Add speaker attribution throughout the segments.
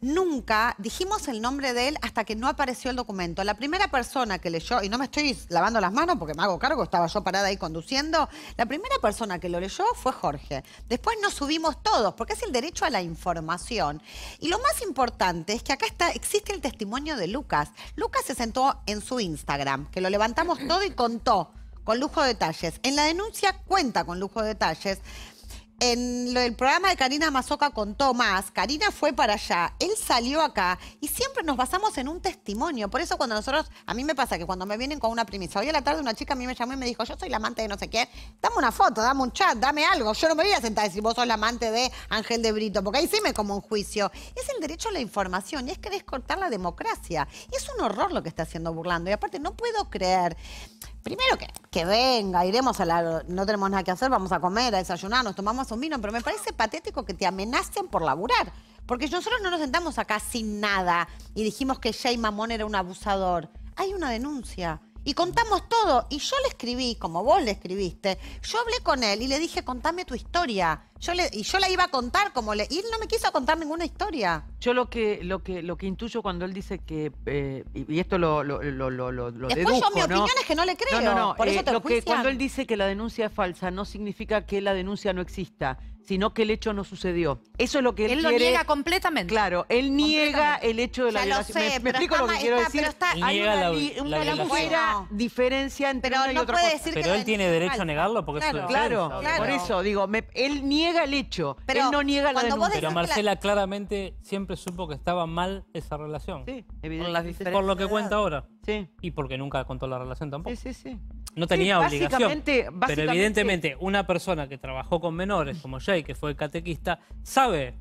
Speaker 1: nunca dijimos el nombre de él hasta que no apareció el documento. La primera persona que leyó, y no me estoy lavando las manos porque me hago cargo, estaba yo parada ahí conduciendo, la primera persona que lo leyó fue Jorge. Después nos subimos todos, porque es el derecho a la información. Y lo más importante es que acá está, existe el testimonio de Lucas. Lucas se sentó en su Instagram, que lo levantamos todo y contó con lujo de detalles. En la denuncia cuenta con lujo de detalles en el programa de Karina Mazoca con Tomás, Karina fue para allá, él salió acá y siempre nos basamos en un testimonio. Por eso cuando nosotros, a mí me pasa que cuando me vienen con una premisa, hoy a la tarde una chica a mí me llamó y me dijo, yo soy la amante de no sé qué dame una foto, dame un chat, dame algo. Yo no me voy a sentar a decir, vos sos la amante de Ángel de Brito, porque ahí sí me como un juicio. Es el derecho a la información y es querer cortar la democracia. Y es un horror lo que está haciendo Burlando. Y aparte no puedo creer primero que, venga, iremos a la... No tenemos nada que hacer, vamos a comer, a desayunar, tomamos pero me parece patético que te amenacen por laburar. Porque nosotros no nos sentamos acá sin nada y dijimos que Jay Mamón era un abusador. Hay una denuncia. Y contamos todo. Y yo le escribí, como vos le escribiste, yo hablé con él y le dije, contame tu historia y yo la iba a contar como le. Y él no me quiso contar ninguna historia. Yo lo que, lo que, intuyo cuando él dice que. Eh, y, esto lo, lo, lo, lo, yo mi opinión es que no le creo. No, no, no. Por eso eh, te lo que cuando él dice que la denuncia es falsa, no significa que la denuncia no exista, sino que el hecho no sucedió. Eso es lo que él, él quiere. lo niega completamente. Claro, él niega el hecho de la ya violación. Lo me, explico lo que quiero decir. hay una, la ligera diferencia entre pero y cosa. pero él tiene derecho a negarlo porque claro, es Claro, por eso digo, él niega niega el hecho. Pero él no niega la denuncia. Pero Marcela
Speaker 2: claramente siempre supo que estaba mal esa relación. Sí, evidentemente. Por, lo que cuenta ahora. Sí. Y porque nunca contó la relación tampoco. Sí, sí, sí. No tenía obligación. pero evidentemente una persona que trabajó con menores, como Jay, que fue catequista, sabe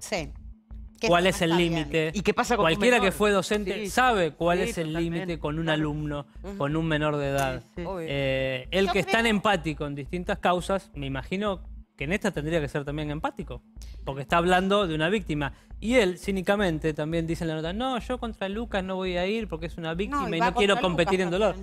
Speaker 2: cuál es el límite. ¿Y qué pasa con Cualquiera que fue docente sabe cuál es el límite con un alumno, con un menor de edad. Eh, el que es tan empático en distintas causas, me imagino que en esta tendría que ser también empático, porque está hablando de una víctima. Y él, cínicamente, también dice en la nota, no, yo contra Lucas no voy a ir porque es una víctima y, no quiero competir en dolor.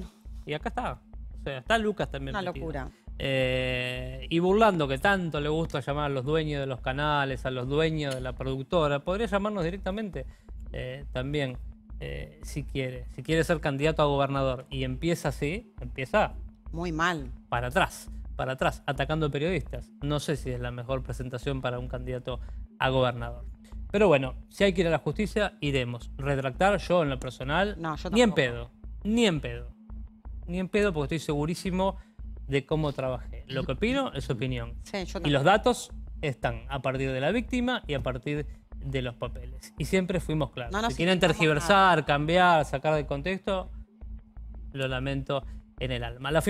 Speaker 2: Y acá está. O sea, está Lucas también. Una locura. Eh, y burlando que tanto le gusta llamar a los dueños de los canales, a los dueños de la productora, podría llamarnos directamente eh, también, eh, si quiere. Si quiere ser candidato a gobernador y empieza así, empieza... Muy mal. Para atrás para atrás, atacando periodistas. No sé si es la mejor presentación para un candidato a gobernador. Pero bueno, si hay que ir a la justicia, iremos. Retractar yo en lo personal, ni en pedo, ni en pedo. Ni en pedo porque estoy segurísimo de cómo trabajé. Lo que opino es opinión. y los datos están a partir de la víctima y a partir de los papeles. Y siempre fuimos claros. si quieren tergiversar, cambiar, sacar de contexto, lo lamento en el alma. La